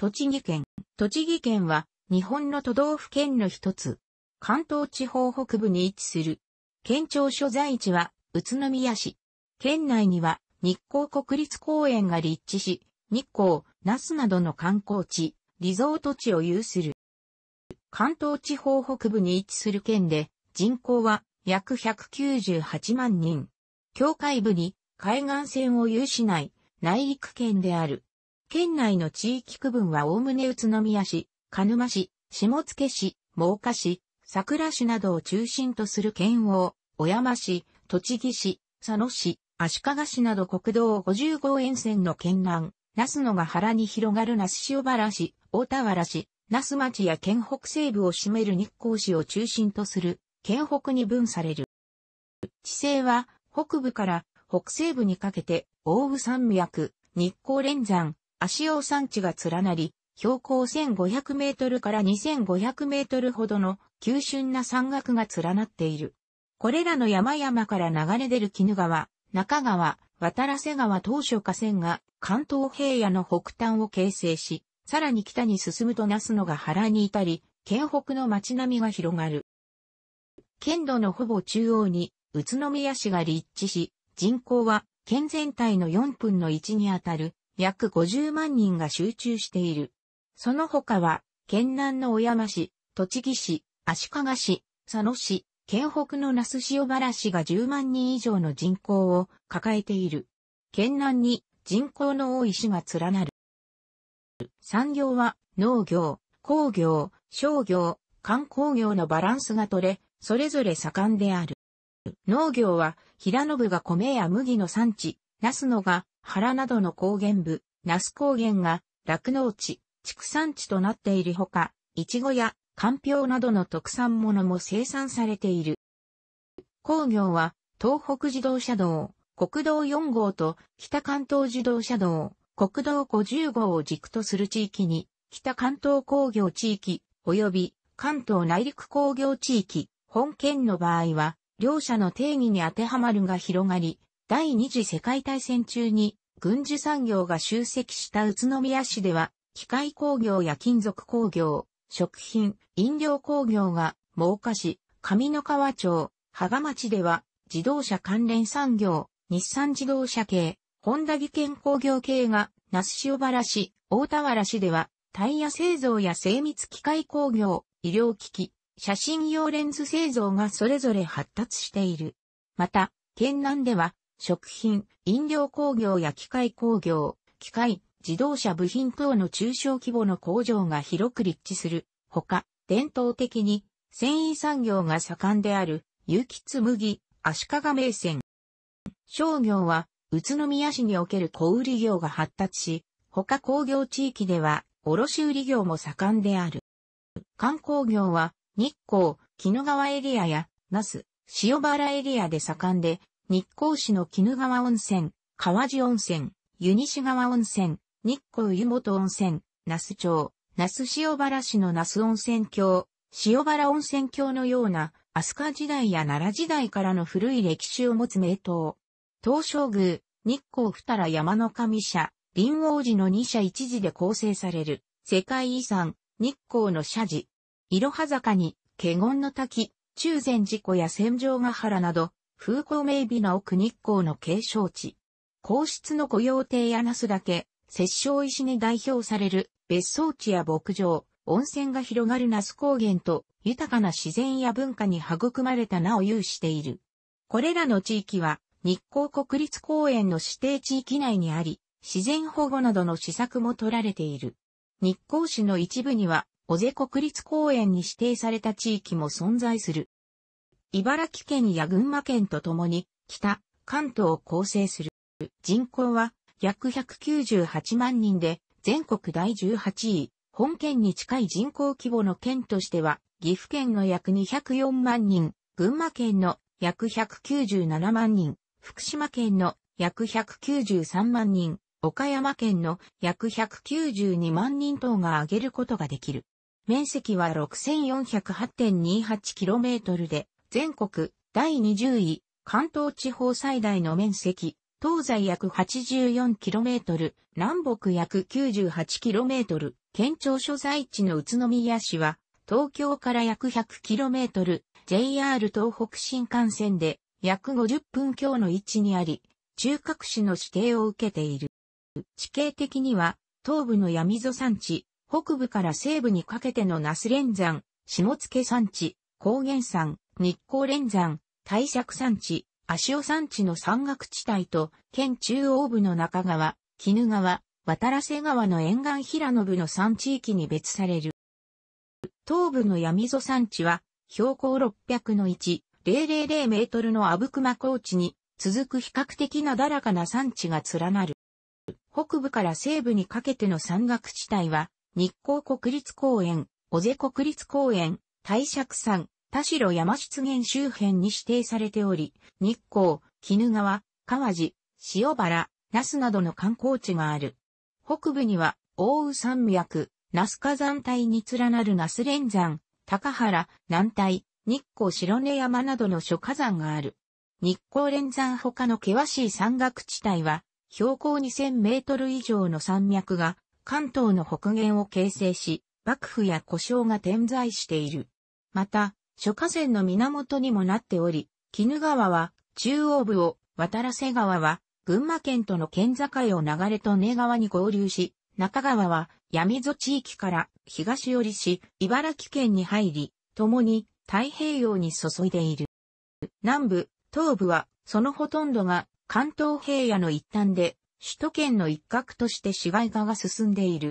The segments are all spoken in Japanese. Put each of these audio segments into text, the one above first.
栃木県。栃木県は日本の都道府県の一つ。関東地方北部に位置する。県庁所在地は宇都宮市。県内には日光国立公園が立地し、日光、那須などの観光地、リゾート地を有する。関東地方北部に位置する県で人口は約198万人。境界部に海岸線を有しない内陸県である。県内の地域区分はおおむね宇都宮市、鹿沼市、下野市、真岡市、桜市などを中心とする県央、小山市、栃木市、佐野市、足利市など国道50号沿線の県南、那須野が原に広がる那須塩原市、大田原市、那須町や県北西部を占める日光市を中心とする県北に分される。地勢は北部から北西部にかけて、大宇山脈、日光連山、足尾山地が連なり、標高1500メートルから2500メートルほどの急峻な山岳が連なっている。これらの山々から流れ出る絹川、中川、渡瀬川当初河川が関東平野の北端を形成し、さらに北に進むと那須野が原に至り、県北の町並みが広がる。県土のほぼ中央に宇都宮市が立地し、人口は県全体の4分の1にあたる約50万人が集中している。その他は、県南の小山市、栃木市、足利市、佐野市、県北の那須塩原市が10万人以上の人口を抱えている。県南に人口の多い市が連なる。産業は農業、工業、商業、観光業のバランスが取れ、それぞれ盛んである。農業は、平野部が米や麦の産地、那須のが原などの高原部、那須高原が酪農地、畜産地となっているほか、イチゴやかんぴょうなどの特産物も生産されている。工業は東北自動車道、国道4号と北関東自動車道、国道50号を軸とする地域に、北関東工業地域、及び関東内陸工業地域、本県の場合は、両者の定義に当てはまるが広がり、第二次世界大戦中に軍需産業が集積した宇都宮市では、機械工業や金属工業、食品、飲料工業が、儲かし、上野川町、芳賀町では、自動車関連産業、日産自動車系、本田技研工業系が、那須塩原市、大田原市では、タイヤ製造や精密機械工業、医療機器、写真用レンズ製造がそれぞれ発達している。また、県南では、食品、飲料工業や機械工業、機械、自動車部品等の中小規模の工場が広く立地する。ほか、伝統的に繊維産業が盛んである、有機紬、足利銘船。商業は、宇都宮市における小売業が発達し、他工業地域では、卸売業も盛んである。観光業は、日光、木野川エリアや、那須、塩原エリアで盛んで、日光市の鬼怒川温泉、川地温泉、湯西川温泉、日光湯本温泉、那須町、那須塩原市の那須温泉郷、塩原温泉郷のような、飛鳥時代や奈良時代からの古い歴史を持つ名湯。東照宮、日光二良山の神社、林王寺の二社一寺で構成される、世界遺産、日光の社寺。いろは坂に、華厳の滝、中禅寺湖や戦場ヶ原など、風光明媚な奥日光の継承地。皇室の御用邸や那須岳、摂政石に代表される別荘地や牧場、温泉が広がる那須高原と豊かな自然や文化に育まれた名を有している。これらの地域は日光国立公園の指定地域内にあり、自然保護などの施策も取られている。日光市の一部には、尾瀬国立公園に指定された地域も存在する。茨城県や群馬県とともに、北、関東を構成する。人口は約198万人で、全国第18位、本県に近い人口規模の県としては、岐阜県の約204万人、群馬県の約197万人、福島県の約193万人、岡山県の約192万人等が挙げることができる。面積は 6408.28km で、全国第20位、関東地方最大の面積、東西約 84km、南北約 98km、県庁所在地の宇都宮市は、東京から約 100km、JR 東北新幹線で約50分強の位置にあり、中核市の指定を受けている。地形的には、東部の闇溝山地、北部から西部にかけての那須連山、下野山地、高原山、日光連山、大釈山地、足尾山地の山岳地帯と、県中央部の中川、絹川、渡瀬川の沿岸平野部の山地域に別される。東部の闇溝山地は、標高600の1、000メートルの阿武隈高地に続く比較的なだらかな山地が連なる。北部から西部にかけての山岳地帯は、日光国立公園、尾瀬国立公園、大釈山、田代山出現周辺に指定されており、日光、鬼怒川、川路、塩原、那須などの観光地がある。北部には、大宇山脈、那須火山帯に連なる那須連山、高原、南帯、日光白根山などの諸火山がある。日光連山他の険しい山岳地帯は、標高2000メートル以上の山脈が、関東の北限を形成し、幕府や故障が点在している。また、諸河川の源にもなっており、鬼怒川は中央部を、渡良瀬川は群馬県との県境を流れと根川に合流し、中川は闇溝地域から東寄りし、茨城県に入り、共に太平洋に注いでいる。南部、東部はそのほとんどが関東平野の一端で、首都圏の一角として市街化が進んでいる。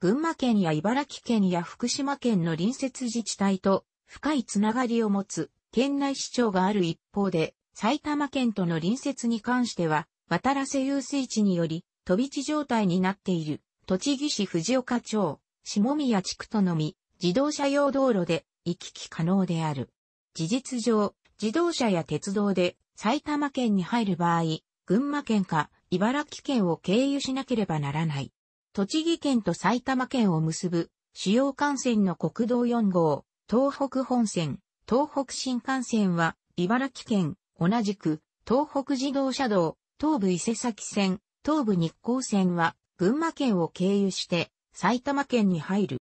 群馬県や茨城県や福島県の隣接自治体と深いつながりを持つ県内市長がある一方で、埼玉県との隣接に関しては、渡良瀬遊水地により、飛び地状態になっている、栃木市藤岡町、下宮地区とのみ、自動車用道路で行き来可能である。事実上、自動車や鉄道で埼玉県に入る場合、群馬県か茨城県を経由しなければならない。栃木県と埼玉県を結ぶ主要幹線の国道4号、東北本線、東北新幹線は、茨城県、同じく、東北自動車道、東部伊勢崎線、東部日光線は、群馬県を経由して、埼玉県に入る。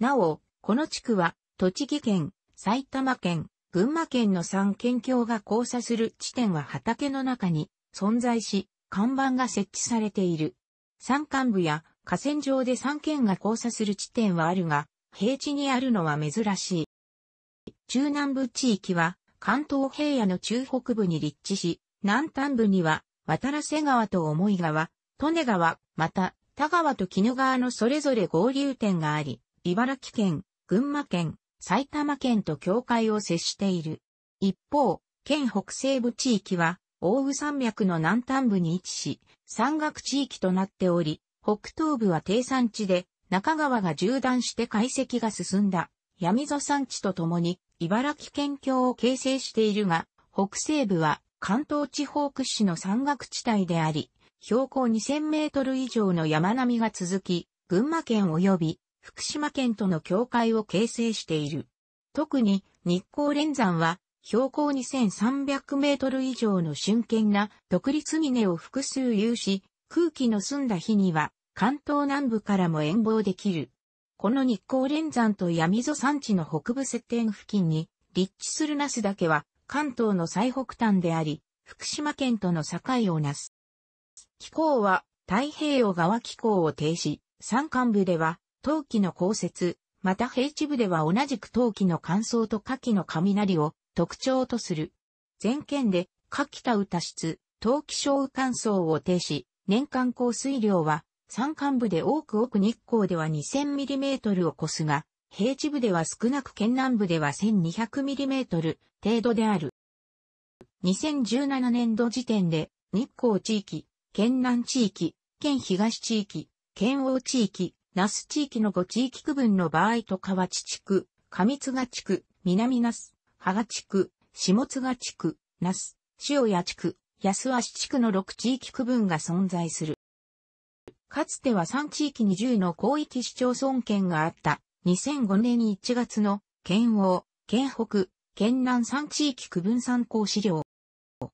なお、この地区は、栃木県、埼玉県、群馬県の3県境が交差する地点は畑の中に存在し、看板が設置されている。山間部や河川上で3県が交差する地点はあるが、平地にあるのは珍しい。中南部地域は関東平野の中北部に立地し、南端部には渡良瀬川と思い川、利根川、また田川と鬼怒川のそれぞれ合流点があり、茨城県、群馬県、埼玉県と境界を接している。一方、県北西部地域は、大宇山脈の南端部に位置し、山岳地域となっており、北東部は低山地で、中川が縦断して解析が進んだ闇座山地とともに茨城県境を形成しているが、北西部は関東地方屈指の山岳地帯であり、標高2000メートル以上の山並みが続き、群馬県及び福島県との境界を形成している。特に日光連山は標高2300メートル以上の峻険な独立峰を複数有し、空気の澄んだ日には関東南部からも遠望できる。この日光連山と闇溝山地の北部接点付近に立地する那須岳は関東の最北端であり、福島県との境をなす。気候は太平洋側気候を停止、山間部では冬季の降雪、また平地部では同じく冬季の乾燥と夏季の雷を特徴とする。全県で夏季多雨多湿、冬季小雨乾燥を停止、年間降水量は山間部で多く奥日光では 2000mm を超すが、平地部では少なく県南部では 1200mm 程度である。2017年度時点で、日光地域、県南地域、県東地域、県央地域、那須地域の5地域区分の場合と河内地区、上津賀地区、南那須、羽賀地区、下津賀地区、那須、塩谷地区、安足地区の6地域区分が存在する。かつては3地域に10の広域市町村圏があった。2005年1月の県央、県北、県南3地域区分参考資料。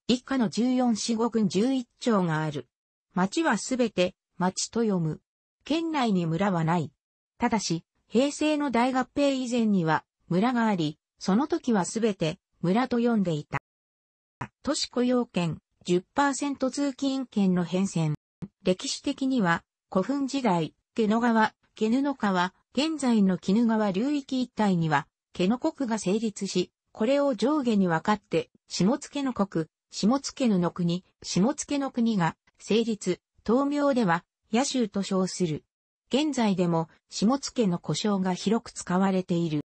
以下の14市5郡11町がある。町はすべて町と読む。県内に村はない。ただし、平成の大合併以前には村があり、その時はすべて村と読んでいた。都市雇用権10%通勤権の変遷。歴史的には古墳時代、毛野川、毛布川、現在の絹川流域一帯には、毛の国が成立し、これを上下に分かって、下付の国、下付の国、下付の国が成立、東名では、野州と称する。現在でも、下付の故障が広く使われている。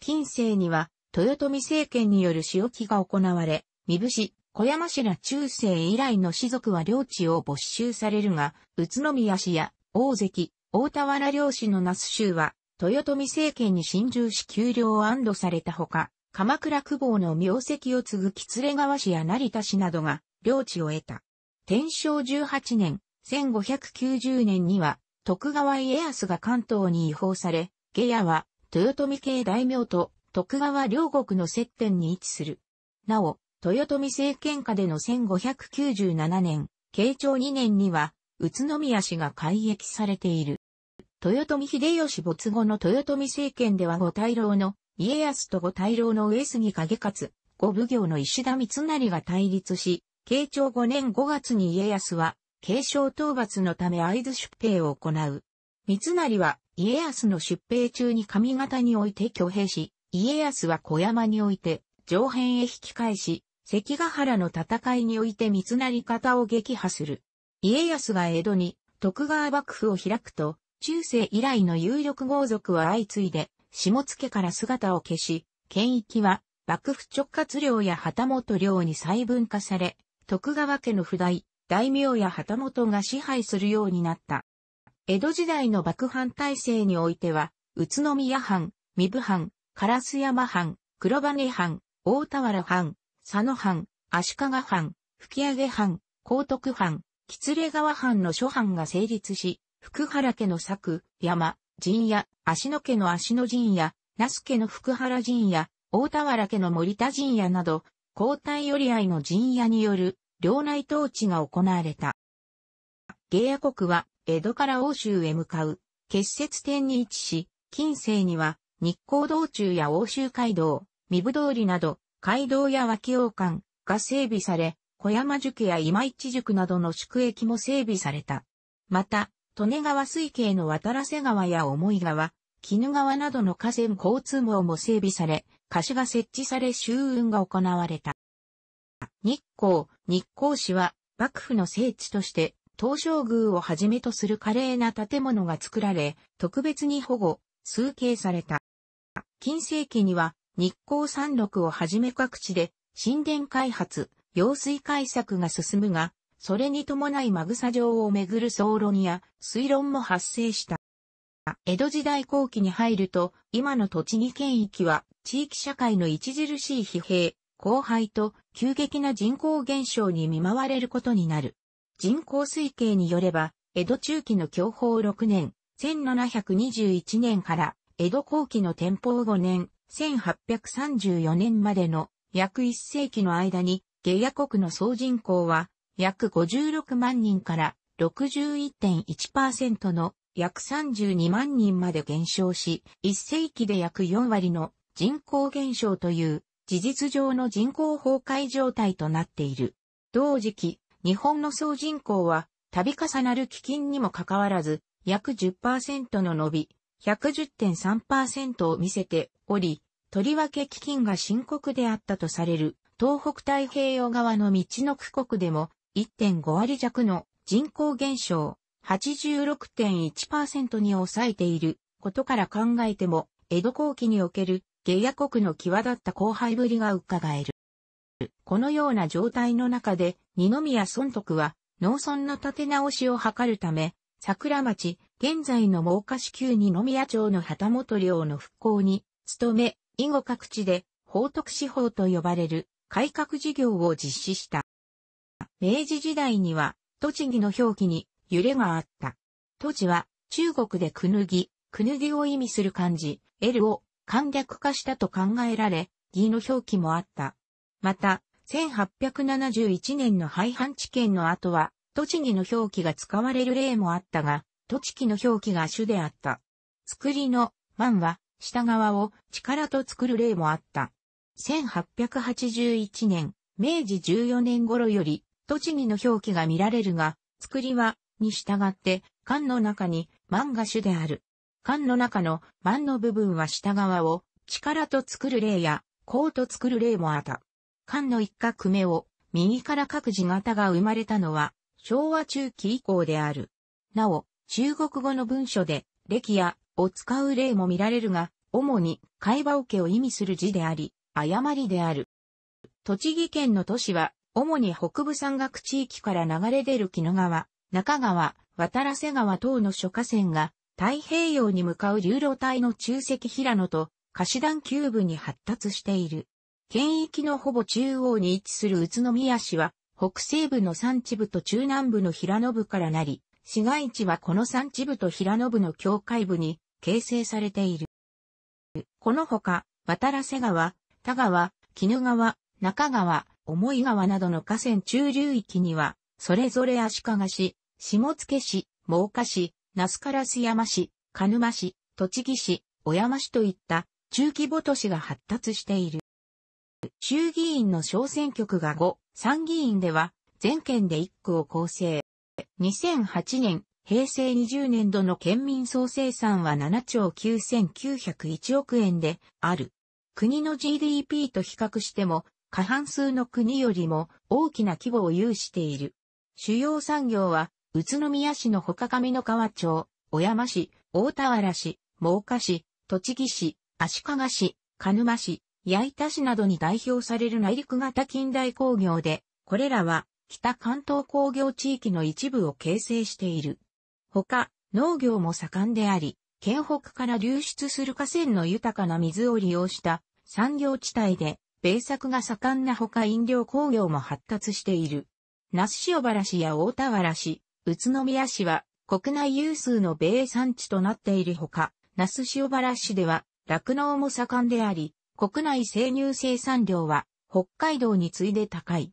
近世には、豊臣政権による仕置きが行われ、三伏、小山氏ら中世以来の士族は領地を没収されるが、宇都宮氏や大関、大田原領氏の那須州は、豊臣政権に侵入し給料を安堵されたほか、鎌倉久保の名跡を継ぐ木連川氏や成田氏などが領地を得た。天正18年、1590年には、徳川家康が関東に違法され、下野は、豊臣系大名と徳川両国の接点に位置する。なお、豊臣政権下での1597年、慶長2年には、宇都宮市が改易されている。豊臣秀吉没後の豊臣政権では五大老の家康と五大老の上杉景勝、五奉行の石田三成が対立し、慶長5年5月に家康は、継承討伐のため合図出兵を行う。三成は家康の出兵中に上方において挙兵し、家康は小山において上辺へ引き返し、関ヶ原の戦いにおいて三成方を撃破する。家康が江戸に徳川幕府を開くと、中世以来の有力豪族は相次いで、下野から姿を消し、県域は幕府直轄領や旗本領に細分化され、徳川家の不代、大名や旗本が支配するようになった。江戸時代の幕藩体制においては、宇都宮藩、三部藩、烏山藩、黒羽藩、大田原藩、佐野藩、足利藩、吹上藩、高徳藩、吉連川藩の諸藩が成立し、福原家の作、山、陣屋、足野家の足野陣屋、那須家の福原陣屋、大田原家の森田陣屋など、交代寄り合いの陣屋による、領内統治が行われた。芸屋国は、江戸から欧州へ向かう、結節点に位置し、近世には、日光道中や欧州街道、三部通りなど、街道や脇王館が整備され、小山宿や今市宿などの宿駅も整備された。また、利根川水系の渡良瀬川や重井川、絹川などの河川交通網も整備され、貸しが設置され周運が行われた。日光、日光市は幕府の聖地として東照宮をはじめとする華麗な建物が作られ、特別に保護、崇敬された。近世紀には日光山麓をはじめ各地で神殿開発、用水開削が進むが、それに伴いマグサ城をめぐる総論や推論も発生した。江戸時代後期に入ると、今の栃木県域は地域社会の著しい疲弊、荒廃と急激な人口減少に見舞われることになる。人口推計によれば、江戸中期の享保6年、1721年から江戸後期の天保5年、1834年までの約1世紀の間に、ゲヤ国の総人口は約56万人から61.1%の約32万人まで減少し、1世紀で約4割の人口減少という事実上の人口崩壊状態となっている。同時期、日本の総人口は度重なる基金にもかかわらず約10%の伸び、110.3%を見せており、とりわけ基金が深刻であったとされる東北太平洋側の道の区国でも1.5割弱の人口減少86.1%に抑えていることから考えても、江戸後期における下野国の際立った後輩ぶりが伺える。このような状態の中で、二宮尊徳は農村の立て直しを図るため、桜町、現在の真岡市旧二宮町の旗本領の復興に、努め、以後各地で、報徳司法と呼ばれる改革事業を実施した。明治時代には、栃木の表記に揺れがあった。土地は、中国でくぬぎ、くぬぎを意味する漢字、L を簡略化したと考えられ、義の表記もあった。また、1871年の廃藩置県の後は、栃木の表記が使われる例もあったが、栃木の表記が主であった。作りの万は下側を力と作る例もあった。1881年、明治14年頃より、栃木の表記が見られるが、作りは、に従って、缶の中に万が主である。缶の中の万の部分は下側を力と作る例や、こうと作る例もあった。缶の一画目を右から各字型が生まれたのは、昭和中期以降である。なお、中国語の文書で、歴やを使う例も見られるが、主に海馬桶を意味する字であり、誤りである。栃木県の都市は、主に北部山岳地域から流れ出る木野川、中川、渡良瀬川等の諸河川が、太平洋に向かう流路帯の中石平野と、岸段丘部に発達している。県域のほぼ中央に位置する宇都宮市は、北西部の山地部と中南部の平野部からなり、市街地はこの山地部と平野部の境界部に形成されている。このほか、渡良瀬川、田川、絹川、中川、重井川などの河川中流域には、それぞれ足利市、下野市、真岡市、那須烏山市、鹿沼市、栃木市、小山市といった中規模都市が発達している。衆議院の小選挙区が5、参議院では、全県で一区を構成。2008年、平成20年度の県民総生産は7兆9901億円である。国の GDP と比較しても、過半数の国よりも大きな規模を有している。主要産業は、宇都宮市の他上の川町、小山市、大田原市、真岡市、栃木市、足利市、鹿沼市、矢板市などに代表される内陸型近代工業で、これらは北関東工業地域の一部を形成している。他、農業も盛んであり、県北から流出する河川の豊かな水を利用した産業地帯で、米作が盛んなほか飲料工業も発達している。那須塩原市や大田原市、宇都宮市は国内有数の米産地となっているほか、那須塩原市では酪農も盛んであり、国内生乳生産量は北海道に次いで高い。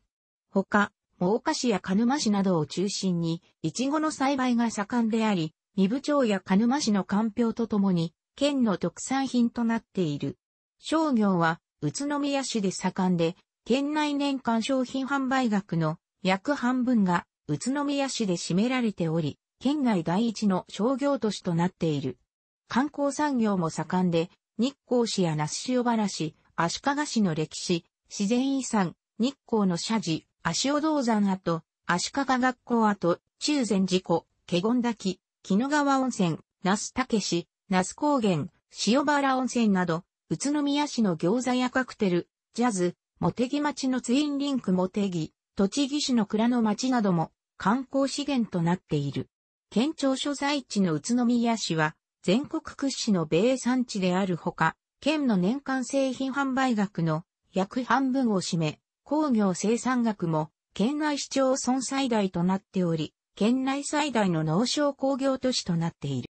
他、大真岡市や鹿沼市などを中心に、イチゴの栽培が盛んであり、二部町や鹿沼市の環境とともに、県の特産品となっている。商業は、宇都宮市で盛んで、県内年間商品販売額の約半分が宇都宮市で占められており、県内第一の商業都市となっている。観光産業も盛んで、日光市や那須塩原市、足利市の歴史、自然遺産、日光の社寺、足尾銅山跡、足利学校跡、中禅寺湖、華厳滝、木野川温泉、那須武市、那須高原、塩原温泉など、宇都宮市の餃子やカクテル、ジャズ、茂木町のツインリンク茂木、栃木市の蔵の町なども観光資源となっている。県庁所在地の宇都宮市は、全国屈指の米産地であるほか、県の年間製品販売額の約半分を占め、工業生産額も県内市町村最大となっており、県内最大の農商工業都市となっている。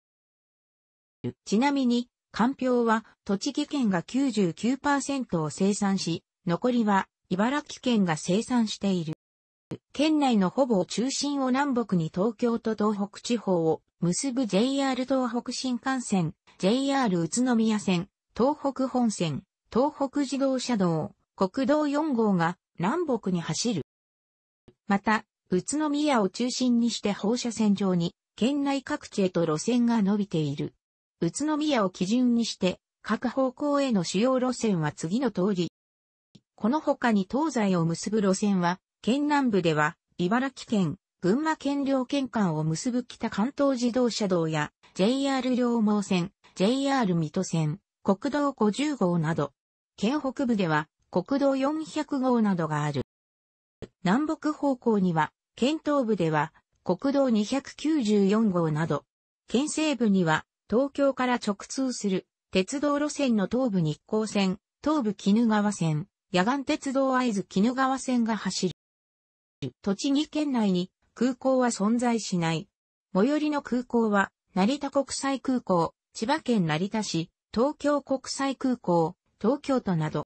ちなみに、環境は栃木県が99%を生産し、残りは茨城県が生産している。県内のほぼ中心を南北に東京と東北地方を、結ぶ JR 東北新幹線、JR 宇都宮線、東北本線、東北自動車道、国道4号が南北に走る。また、宇都宮を中心にして放射線上に、県内各地へと路線が伸びている。宇都宮を基準にして、各方向への主要路線は次の通り。この他に東西を結ぶ路線は、県南部では、茨城県、群馬県両県間を結ぶ北関東自動車道や JR 両毛線、JR 水戸線、国道50号など、県北部では国道400号などがある。南北方向には、県東部では国道294号など、県西部には東京から直通する鉄道路線の東部日光線、東部絹川線、野岸鉄道合図絹川線が走る。栃木県内に空港は存在しない。最寄りの空港は、成田国際空港、千葉県成田市、東京国際空港、東京都など。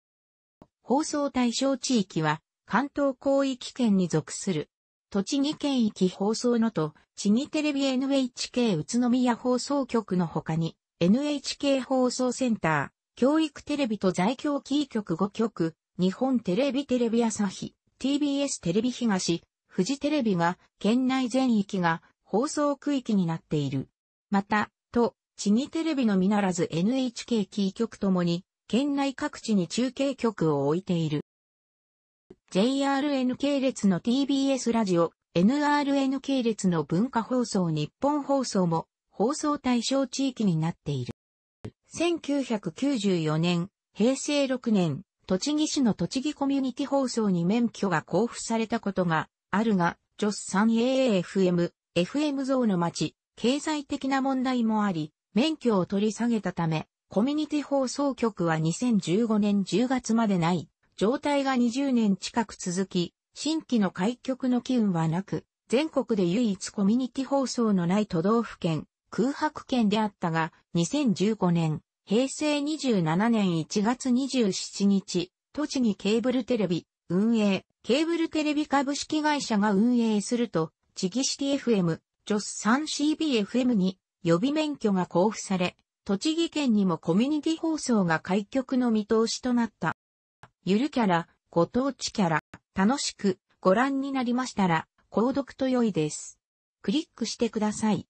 放送対象地域は、関東広域圏に属する。栃木県域放送のと、地域テレビ NHK 宇都宮放送局の他に、NHK 放送センター、教育テレビと在京キー局5局、日本テレビテレビ朝日、TBS テレビ東、フジテレビが県内全域が放送区域になっている。また、と、地にテレビのみならず NHK キー局ともに、県内各地に中継局を置いている。JRN 系列の TBS ラジオ、NRN 系列の文化放送日本放送も放送対象地域になっている。1994年、平成6年、栃木市の栃木コミュニティ放送に免許が交付されたことがあるが、ジョス 3AAFM、FM 像の町、経済的な問題もあり、免許を取り下げたため、コミュニティ放送局は2015年10月までない、状態が20年近く続き、新規の開局の機運はなく、全国で唯一コミュニティ放送のない都道府県、空白県であったが、2015年、平成27年1月27日、栃木ケーブルテレビ、運営、ケーブルテレビ株式会社が運営すると、地域シティ FM、ジョス 3CBFM に予備免許が交付され、栃木県にもコミュニティ放送が開局の見通しとなった。ゆるキャラ、ご当地キャラ、楽しくご覧になりましたら、購読と良いです。クリックしてください。